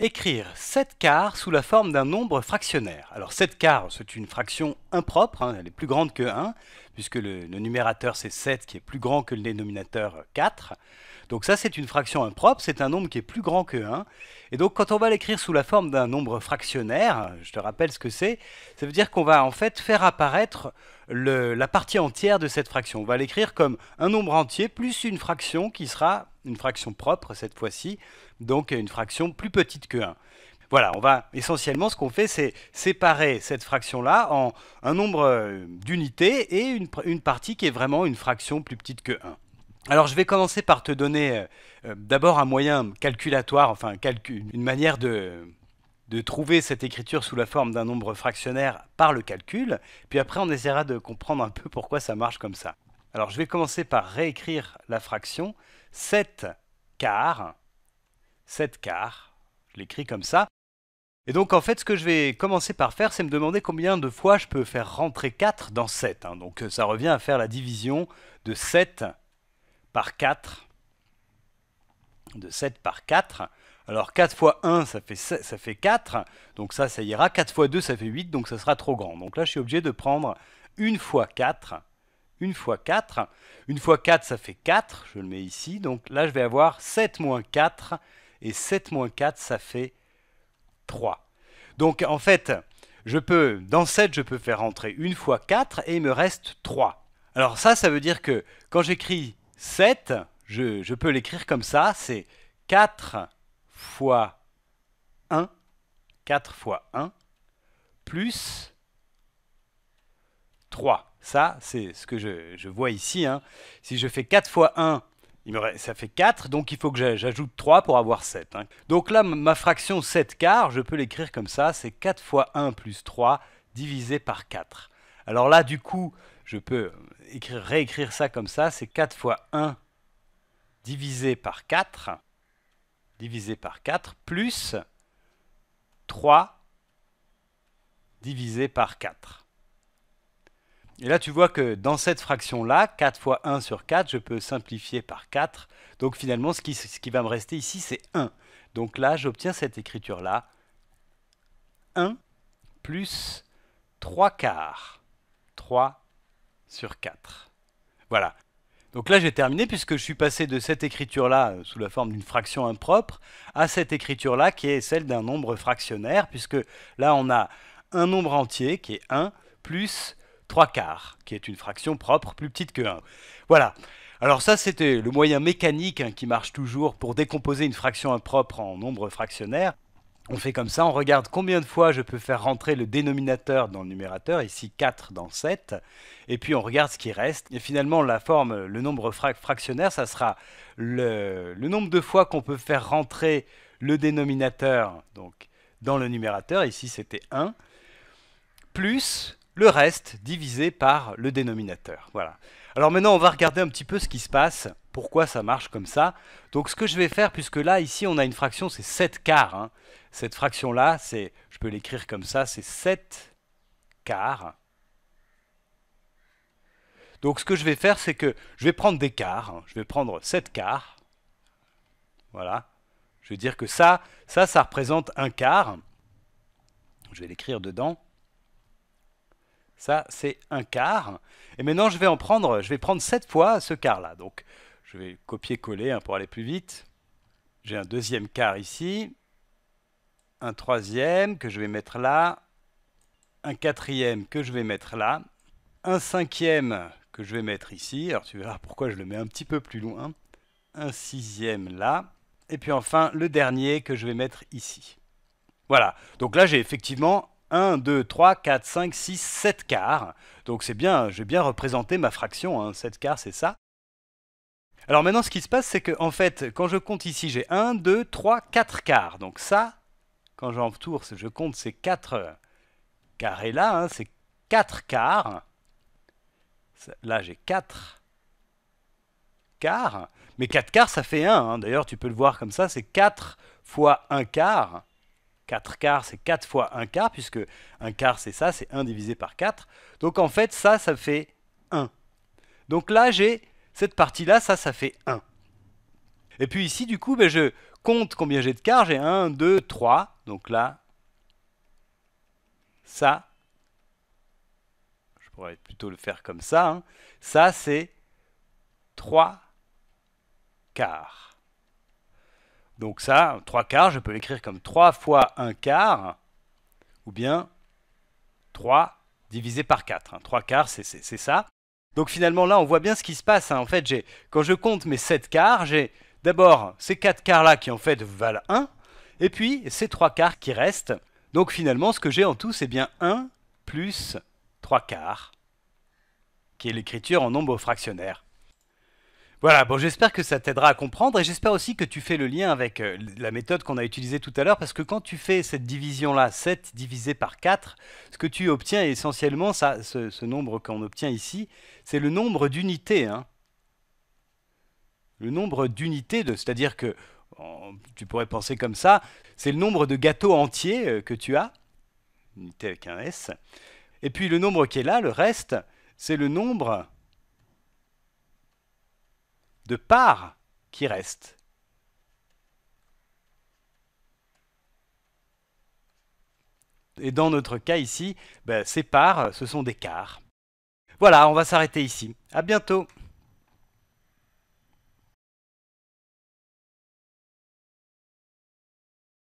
Écrire 7 quarts sous la forme d'un nombre fractionnaire. Alors 7 quarts, c'est une fraction impropre, hein, elle est plus grande que 1, puisque le, numérateur c'est 7 qui est plus grand que le dénominateur 4. Donc ça c'est une fraction impropre, c'est un nombre qui est plus grand que 1. Et donc quand on va l'écrire sous la forme d'un nombre fractionnaire, je te rappelle ce que c'est, ça veut dire qu'on va en fait faire apparaître la partie entière de cette fraction. On va l'écrire comme un nombre entier plus une fraction qui sera une fraction propre cette fois-ci, donc une fraction plus petite que 1. Voilà, on va essentiellement ce qu'on fait, c'est séparer cette fraction-là en un nombre euh, d'unités et une, partie qui est vraiment une fraction plus petite que 1. Alors je vais commencer par te donner euh, euh, d'abord un moyen calculatoire, enfin calcul, une manière de, de trouver cette écriture sous la forme d'un nombre fractionnaire par le calcul, puis après on essaiera de comprendre un peu pourquoi ça marche comme ça. Alors je vais commencer par réécrire la fraction 7 quarts, 7 quarts, je l'écris comme ça, et donc en fait ce que je vais commencer par faire c'est me demander combien de fois je peux faire rentrer 4 dans 7. Hein. Donc euh, ça revient à faire la division de 7 par 4. De 7 par 4. Alors 4 fois 1 ça fait, ça fait 4. Donc ça ça ira. 4 fois 2 ça fait 8 donc ça sera trop grand. Donc là je suis obligé de prendre 1 fois 4. 1 fois 4. 1 fois 4 ça fait 4. Je le mets ici. Donc là je vais avoir 7 moins 4. Et 7 moins 4 ça fait 3. Donc en fait, je peux, dans 7, je peux faire entrer une fois 4 et il me reste 3. Alors ça, ça veut dire que quand j'écris 7, je, peux l'écrire comme ça, c'est 4 fois 1, 4 fois 1, plus 3. Ça, c'est ce que je, vois ici. Hein. Si je fais 4 fois 1, ça fait 4, donc il faut que j'ajoute 3 pour avoir 7. Hein. Donc là, ma fraction 7 quarts, je peux l'écrire comme ça, c'est 4 fois 1 plus 3 divisé par 4. Alors là, du coup, je peux euh, réécrire ça comme ça, c'est 4 fois 1 divisé par 4, divisé par 4, plus 3 divisé par 4. Et là, tu vois que dans cette fraction-là, 4 fois 1 sur 4, je peux simplifier par 4. Donc finalement, ce qui, va me rester ici, c'est 1. Donc là, j'obtiens cette écriture-là. 1 plus 3 quarts. 3 sur 4. Voilà. Donc là, j'ai terminé puisque je suis passé de cette écriture-là, euh, sous la forme d'une fraction impropre, à cette écriture-là qui est celle d'un nombre fractionnaire, puisque là, on a un nombre entier qui est 1 plus 3 quarts, qui est une fraction propre plus petite que 1. Voilà. Alors ça, c'était le moyen mécanique hein, qui marche toujours pour décomposer une fraction impropre en nombre fractionnaire. On fait comme ça, on regarde combien de fois je peux faire rentrer le dénominateur dans le numérateur, ici 4 dans 7, et puis on regarde ce qui reste. Et finalement, la forme, le nombre fractionnaire, ça sera le, nombre de fois qu'on peut faire rentrer le dénominateur donc, dans le numérateur, ici c'était 1, plus le reste divisé par le dénominateur. Voilà. Alors maintenant, on va regarder un petit peu ce qui se passe, pourquoi ça marche comme ça. Donc ce que je vais faire, puisque là, ici, on a une fraction, c'est 7 quarts. Hein. Cette fraction-là, c'est, je peux l'écrire comme ça, c'est 7 quarts. Donc ce que je vais faire, c'est que je vais prendre des quarts. Hein. Je vais prendre 7 quarts. Voilà. Je vais dire que ça, ça, ça représente un quart. Je vais l'écrire dedans. Ça, c'est un quart. Et maintenant, je vais en prendre, je vais prendre 7 fois ce quart-là. Donc, je vais copier-coller hein, pour aller plus vite. J'ai un deuxième quart ici. Un troisième que je vais mettre là. Un quatrième que je vais mettre là. Un cinquième que je vais mettre ici. Alors, tu verras pourquoi je le mets un petit peu plus loin. Un sixième là. Et puis enfin, le dernier que je vais mettre ici. Voilà. Donc là, j'ai effectivement 1, 2, 3, 4, 5, 6, 7 quarts. Donc c'est bien, j'ai bien représenté ma fraction, 7 hein. quarts c'est ça. Alors maintenant ce qui se passe c'est que fait quand je compte ici j'ai 1, 2, 3, 4 quarts. Donc ça, quand j'entoure, je compte ces 4 carrés là, hein, c'est 4 quarts. Là j'ai 4 quarts. Mais 4 quarts ça fait 1, hein. d'ailleurs tu peux le voir comme ça, c'est 4 fois 1 quart. 4 quarts, c'est 4 fois 1 quart, puisque 1 quart, c'est ça, c'est 1 divisé par 4. Donc en fait, ça, ça fait 1. Donc là, j'ai cette partie-là, ça, ça fait 1. Et puis ici, du coup, ben, je compte combien j'ai de quarts. J'ai 1, 2, 3. Donc là, ça, je pourrais plutôt le faire comme ça. Hein. Ça, c'est 3 quarts. Donc ça, 3 quarts, je peux l'écrire comme 3 fois 1 quart, ou bien 3 divisé par 4. 3 hein. quarts, c'est ça. Donc finalement, là, on voit bien ce qui se passe. Hein. En fait, quand je compte mes 7 quarts, j'ai d'abord ces 4 quarts-là qui, en fait, valent 1, et puis ces 3 quarts qui restent. Donc finalement, ce que j'ai en tout, c'est bien 1 plus 3 quarts, qui est l'écriture en nombre fractionnaire. Voilà, bon, j'espère que ça t'aidera à comprendre et j'espère aussi que tu fais le lien avec euh, la méthode qu'on a utilisée tout à l'heure parce que quand tu fais cette division-là, 7 divisé par 4, ce que tu obtiens essentiellement, ça, ce, nombre qu'on obtient ici, c'est le nombre d'unités. Hein. Le nombre d'unités, c'est-à-dire que tu pourrais penser comme ça, c'est le nombre de gâteaux entiers euh, que tu as, unité avec un S, et puis le nombre qui est là, le reste, c'est le nombre de parts qui restent. Et dans notre cas ici, ben, ces parts, ce sont des quarts. Voilà, on va s'arrêter ici. À bientôt